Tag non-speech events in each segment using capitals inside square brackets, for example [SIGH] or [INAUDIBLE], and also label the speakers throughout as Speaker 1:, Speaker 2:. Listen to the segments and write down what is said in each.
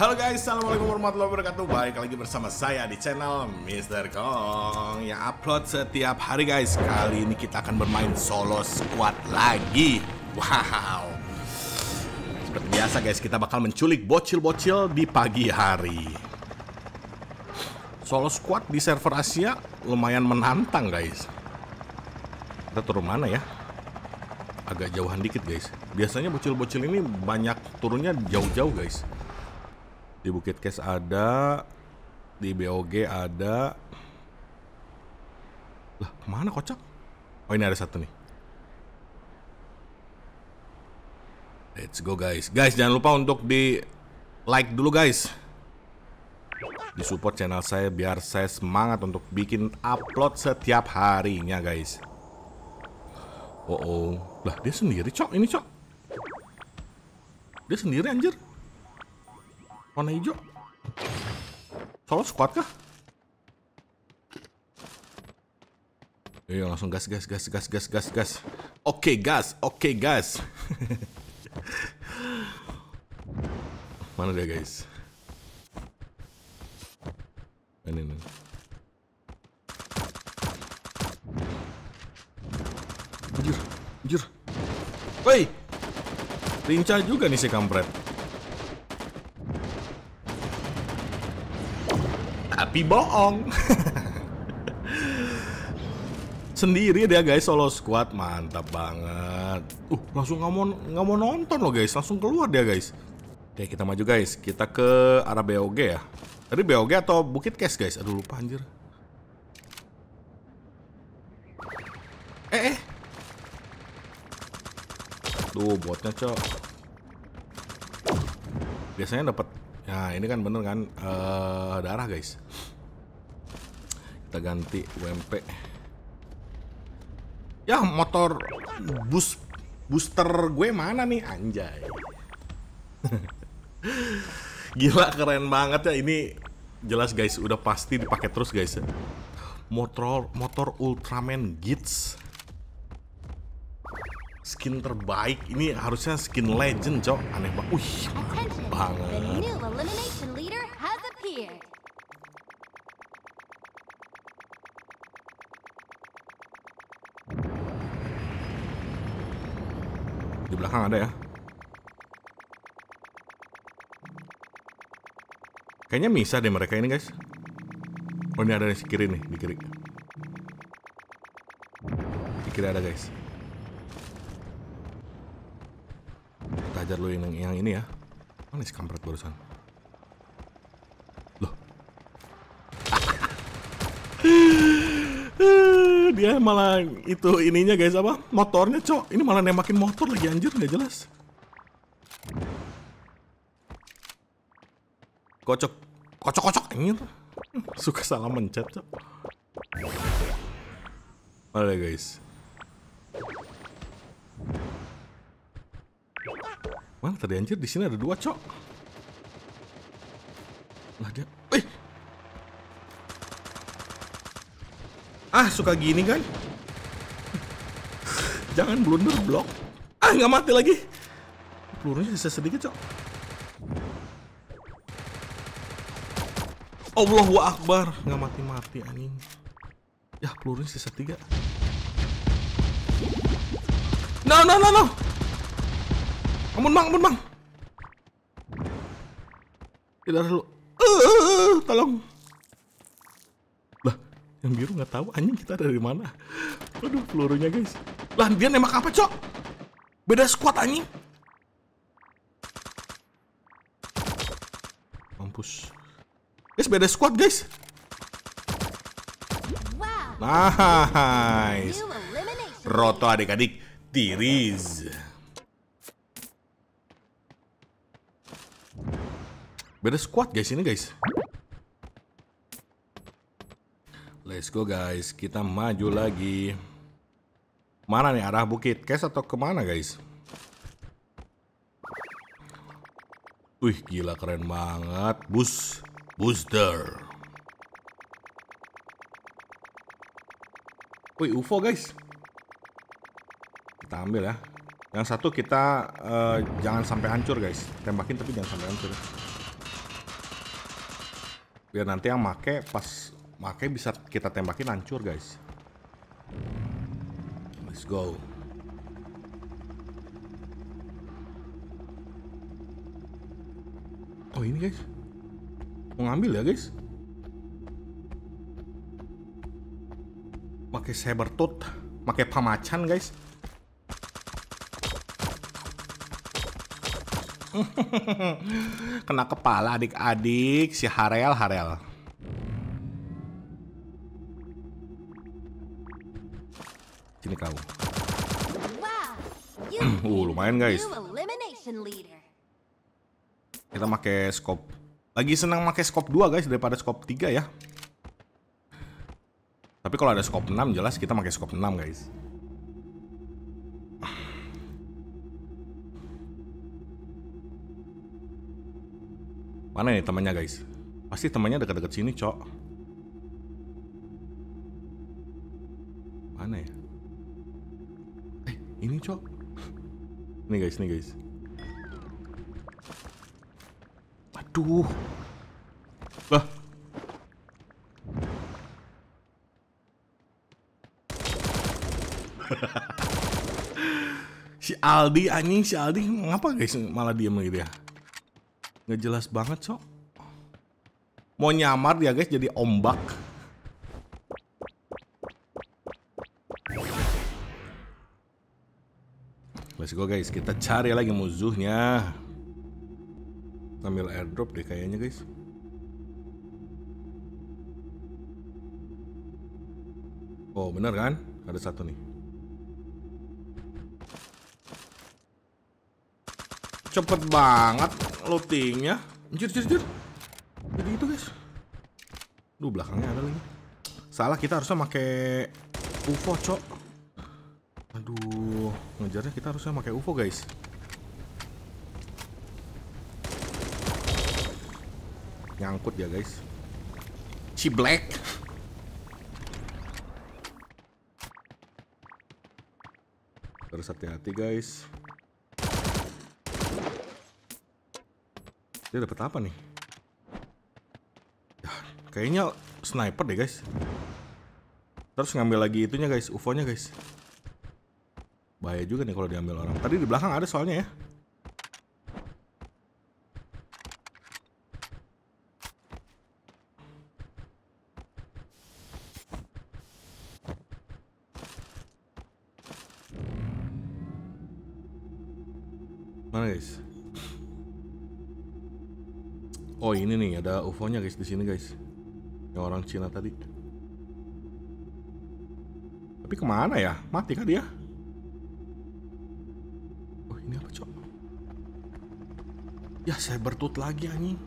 Speaker 1: Halo guys, Assalamualaikum warahmatullahi wabarakatuh Baik, lagi bersama saya di channel Mr. Kong Yang upload setiap hari guys Kali ini kita akan bermain solo squad lagi Wow Seperti biasa guys, kita bakal menculik bocil-bocil di pagi hari Solo squad di server Asia lumayan menantang guys Kita turun mana ya? Agak jauhan dikit guys Biasanya bocil-bocil ini banyak turunnya jauh-jauh guys di Bukit Kes ada di BOG ada lah kemana kocak oh ini ada satu nih let's go guys guys jangan lupa untuk di like dulu guys di support channel saya biar saya semangat untuk bikin upload setiap harinya guys oh oh lah dia sendiri cok ini cok dia sendiri anjir Warna hijau. Solo squad kah? Iya langsung gas gas gas gas gas gas gas. Oke okay, gas, oke okay, gas. [LAUGHS] Mana dia guys? Ini nih. Anjir, anjir. Woi. Rincah juga nih si kampret. tapi bohong. Sendiri dia guys solo squad mantap banget. Uh, langsung nggak mau nggak mau nonton loh guys, langsung keluar dia guys. Oke, kita maju guys. Kita ke arah BOG ya. Tadi BOG atau Bukit Cash guys? Aduh lupa anjir. Eh, eh. Tuh botnya cok. Biasanya dapat Nah ini kan bener kan uh, darah guys. Kita ganti UMP. Ya motor bus booster gue mana nih anjay. [LAUGHS] Gila keren banget ya ini jelas guys udah pasti dipakai terus guys. Motor motor Ultraman Gits skin terbaik ini harusnya skin legend cok aneh banget wih banget di belakang ada ya kayaknya bisa deh mereka ini guys oh ini ada di kiri nih di kiri di kiri ada guys ajar lu yang, yang ini ya. Mana sih kampret barusan? Loh. [LAUGHS] Dia malah itu ininya guys apa? Motornya, Cok. Ini malah nembakin motor lagi anjir, nggak jelas. Kocok. Kocok-kocok anjir. [LAUGHS] Suka salah mencet, Cok. Mana guys? Mana tadi anjir? Di sini ada dua, Cok. Lah dia. Eh. Ah, suka gini kan? [LAUGHS] Jangan blunder blok. Ah, nggak mati lagi. Pelurunya sisa sedikit, Cok. Allahu Akbar, nggak mati-mati anjing. Ya, pelurunya sisa tiga. No, no, no, no. Ampun bang, ampun bang. Tidak lu, Uh, tolong. Lah, yang biru nggak tahu anjing kita dari mana. Aduh, pelurunya guys. Lah, dia nembak apa, Cok? Beda squad anjing. Mampus. Guys, beda squad, guys. Nice. Roto adik-adik. Tiriz. -adik. Beda squad guys ini guys. Let's go guys, kita maju lagi. Mana nih arah bukit? Kes atau kemana guys? Wih gila keren banget. Bus, booster. Wih UFO guys. Kita ambil ya. Yang satu kita uh, jangan sampai hancur guys. Tembakin tapi jangan sampai hancur biar nanti yang make pas make bisa kita tembakin hancur guys let's go oh ini guys mau ngambil ya guys pakai saber tooth pakai pamacan guys [LAUGHS] Kena kepala adik-adik si Harel Harel. Sini kau. [CLEARS THROAT]
Speaker 2: uh, lumayan guys.
Speaker 1: Kita pakai scope. Lagi senang pakai scope 2 guys daripada scope 3 ya. Tapi kalau ada scope 6 jelas kita pakai scope 6 guys. Mana nih temannya guys? Pasti temannya dekat-dekat sini, cok. Mana ya? Eh, ini cok. Nih guys, nih guys. Aduh. Lah. [LAUGHS] si Aldi anjing si Aldi ngapa guys malah diem gitu ya? Nggak jelas banget, cok, Mau nyamar ya guys, jadi ombak. Let's go, guys. Kita cari lagi musuhnya. Ambil airdrop deh kayaknya, guys. Oh, bener kan? Ada satu nih. Cepet banget loadingnya Anjir, anjir, anjir Jadi itu guys Duh, belakangnya ada lagi Salah, kita harusnya pakai UFO, cok Aduh, ngejarnya kita harusnya pakai UFO, guys Nyangkut ya, guys Si Black Terus hati-hati, guys Dia dapat apa nih? Ya, kayaknya sniper deh guys. Terus ngambil lagi itunya guys, UFO-nya guys. Bahaya juga nih kalau diambil orang. Tadi di belakang ada soalnya ya. ada UFO-nya guys di sini guys. Yang orang Cina tadi. Tapi kemana ya? Mati kah dia? Oh ini apa cok? Ya saya bertut lagi anjing.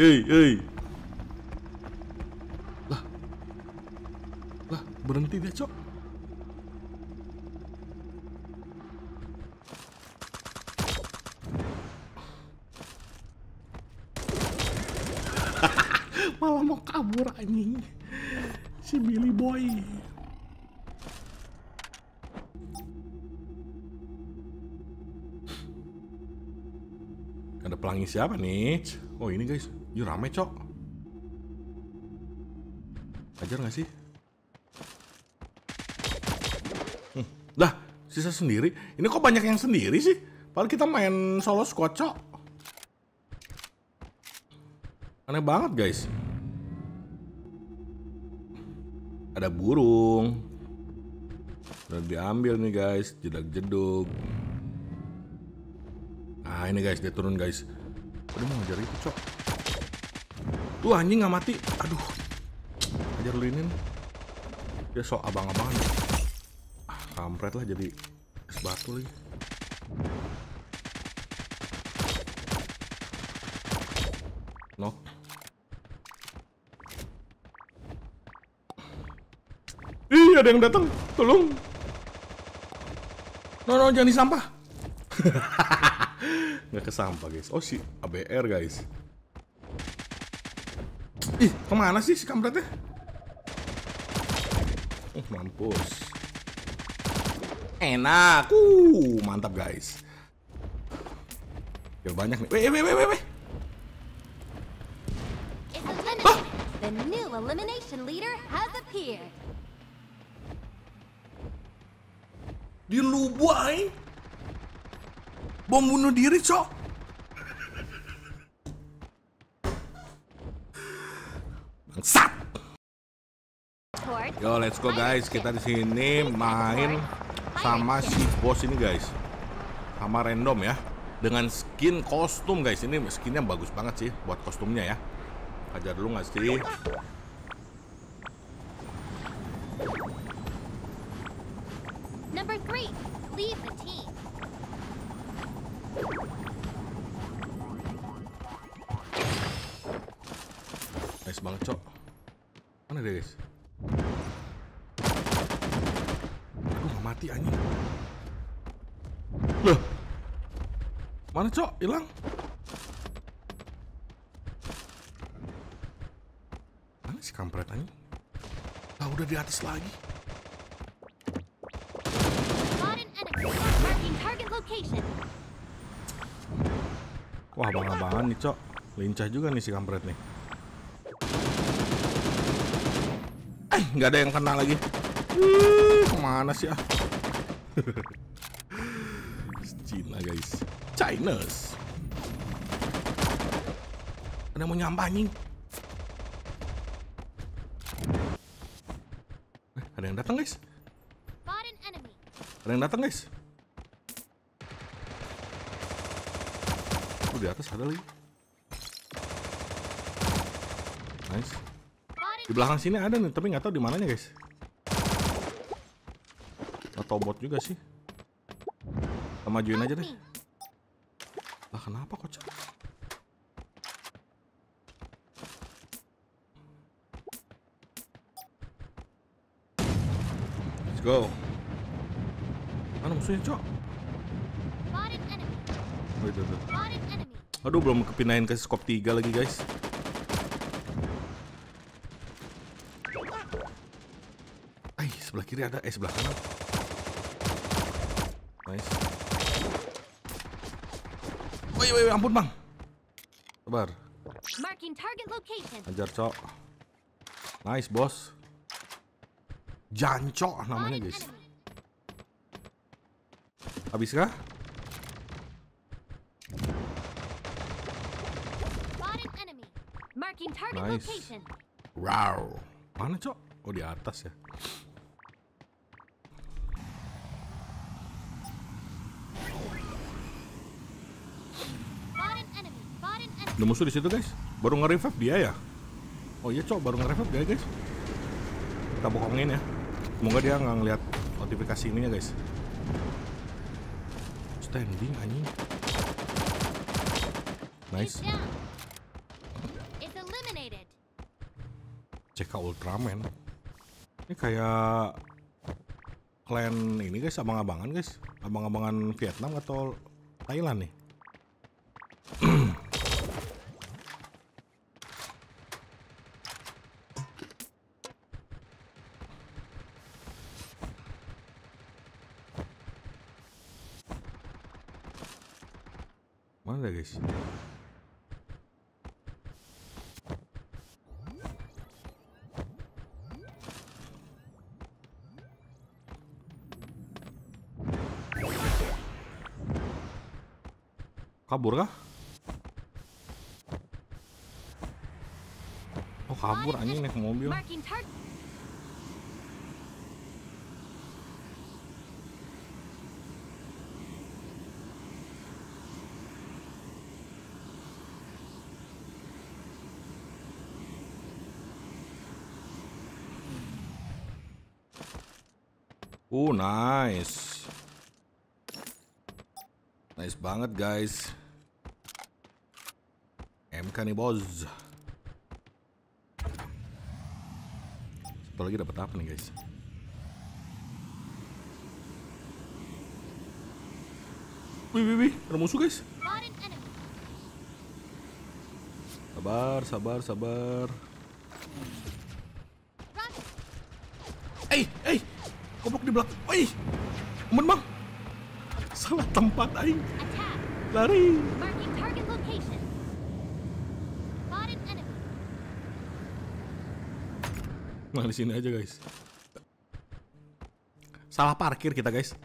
Speaker 1: Hei, hei. Lah. Lah, berhenti deh Cok. anjing si Billy Boy ada pelangi siapa nih oh ini guys ini rame cok ajar nggak sih hmm. dah sisa sendiri ini kok banyak yang sendiri sih padahal kita main solo squad cok aneh banget guys ada burung udah diambil nih guys jedak jeduk nah ini guys dia turun guys udah mau ngajar itu cok tuh anjing nggak mati aduh ajar lu ini dia sok abang abang ah kampret lah jadi es batu lagi knock Ih, ada yang datang. Tolong. No, no, jangan di disampah. [LAUGHS] Nggak sampah guys. Oh, si ABR, guys. Ih, kemana sih si kamratnya? Oh, mampus. Enak. Uh, mantap, guys. Ya banyak nih. Weh, weh, weh, weh.
Speaker 2: The new elimination leader has appeared.
Speaker 1: Di Lubuai? Bom bunuh diri, cok. Bangsat. Yo, let's go guys. Kita di sini main sama si bos ini guys. Sama random ya. Dengan skin kostum guys. Ini skinnya bagus banget sih buat kostumnya ya. Ajar dulu nggak sih?
Speaker 2: Number three, leave the team.
Speaker 1: Nice banget, Cok. Mana dia, guys? Aduh, mati anjing. Loh. Mana, Cok? Hilang. Mana si kampret anjing? Ah, udah di atas lagi. Wah, abang-abangan nih, Cok. Lincah juga nih si kampret nih. Eh, nggak ada yang kena lagi. Wih, kemana sih ah?
Speaker 2: [LAUGHS]
Speaker 1: Cina, guys. Chinese. Ada mau nyampah anjing. Eh, ada yang datang, guys. Ada yang datang, guys. di atas ada lagi. Nice. Di belakang sini ada nih, tapi nggak tahu di mananya, guys. Atau bot juga sih. Kita majuin aja deh. Lah kenapa kocak?
Speaker 2: Let's go. Mana musuhnya, Cok? Oh, itu, itu.
Speaker 1: Aduh belum kepindahin ke scope 3 lagi guys Ay, sebelah kiri ada, eh sebelah kanan Nice Woi woi ampun bang Sabar Ajar cok Nice bos Jancok namanya guys Habis kah? Nice. Wow. Mana, Cok? Oh, di atas ya. Ada musuh di situ, guys. Baru nge-revive dia ya? Oh iya, Cok, baru nge-revive dia, guys. Kita bokongin ya. Semoga dia nggak ngeliat notifikasi ini ya guys. Standing anjing. Nice. CK Ultraman. Ini kayak klan ini guys, abang-abangan guys. Abang-abangan Vietnam atau Thailand nih. [CLEARS THROAT] Mana guys? kabur kah? Oh kabur anjing naik mobil. Oh nice Nice banget guys Kaniboz, Satu lagi dapat apa nih guys? Wih, wih, wih, ada musuh guys. Sabar, sabar, sabar. Eh, eh, goblok di belakang. Eh, temen bang. Salah tempat aing. Lari. Nah di sini aja guys. Salah parkir kita guys.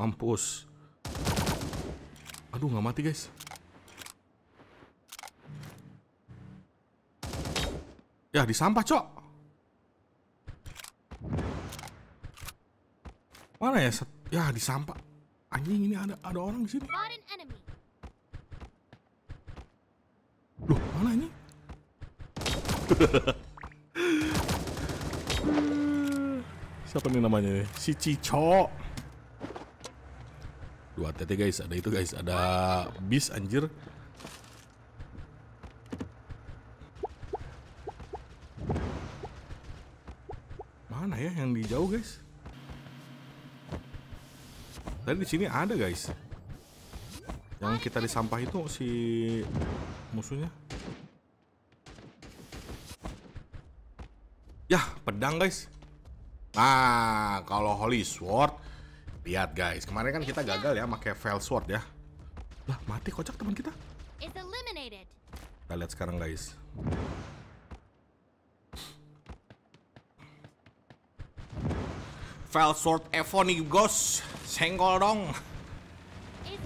Speaker 1: Mampus. Aduh nggak mati guys. Ya di sampah cok. Mana ya? Ya di sampah.
Speaker 2: Anjing ini ada ada orang di sini.
Speaker 1: mana ini? [LAUGHS] Siapa nih namanya nih? Si Cico. Dua tete guys, ada itu guys, ada bis anjir. Mana ya yang di jauh guys? Tadi di sini ada guys. Yang kita di sampah itu si musuhnya. Ya pedang guys. Nah, kalau Holy Sword, lihat guys. Kemarin kan kita gagal ya pakai Veil Sword ya. Lah, mati kocak teman kita.
Speaker 2: Kita
Speaker 1: lihat sekarang guys. Veil Sword Evony Ghost. Senggol dong.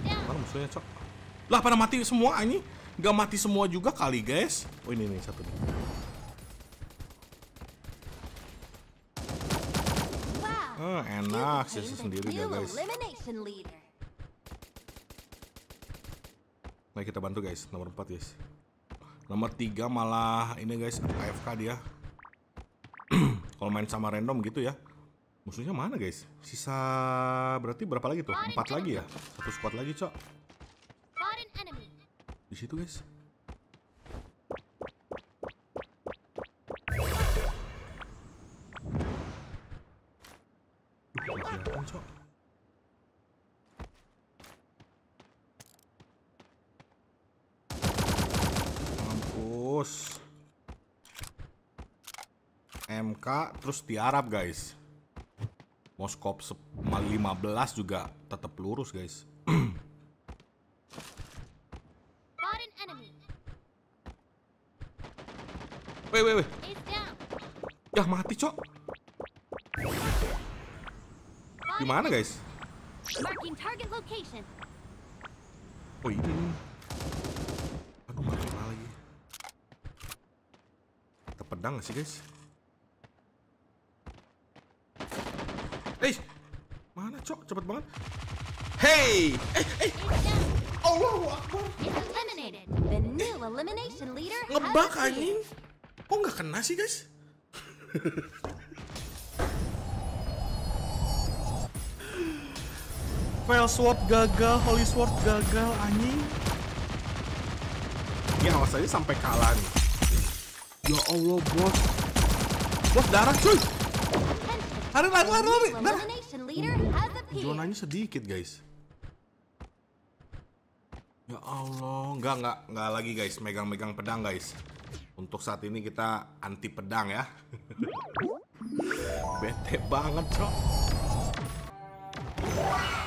Speaker 1: Mana musuhnya, Cok? Lah, pada mati semua ini. Gak mati semua juga kali, guys. Oh, ini nih satu. Nih. Oh, enak sih sendiri dia guys. Nah kita bantu guys, nomor 4 guys. Nomor 3 malah ini guys AFK dia. [CLEARS THROAT] Kalau main sama random gitu ya. Musuhnya mana guys? Sisa berarti berapa lagi tuh? 4 lagi ya? Satu squad lagi, Cok. Di situ guys. terus MK terus di Arab guys Moskop 15 juga tetap lurus guys [CLEARS THROAT] Weh weh mati cok Gimana guys Oh ini iya. pedang gak sih guys? Eh, mana cok? Cepet banget. Hey, eh, eh.
Speaker 2: Allahu Akbar. Ngebak anjing.
Speaker 1: Kok nggak kena sih guys? [LAUGHS] Fail sword gagal, holy sword gagal anjing. Ini awas aja sampai kalah nih. Ya Allah, bos. Bos darah, cuy.
Speaker 2: Lari, lari, lari, lari.
Speaker 1: Nah. Zonanya sedikit, guys. Ya Allah, nggak nggak nggak lagi guys, megang-megang pedang guys. Untuk saat ini kita anti pedang ya. [LAUGHS] Bete banget, Cok.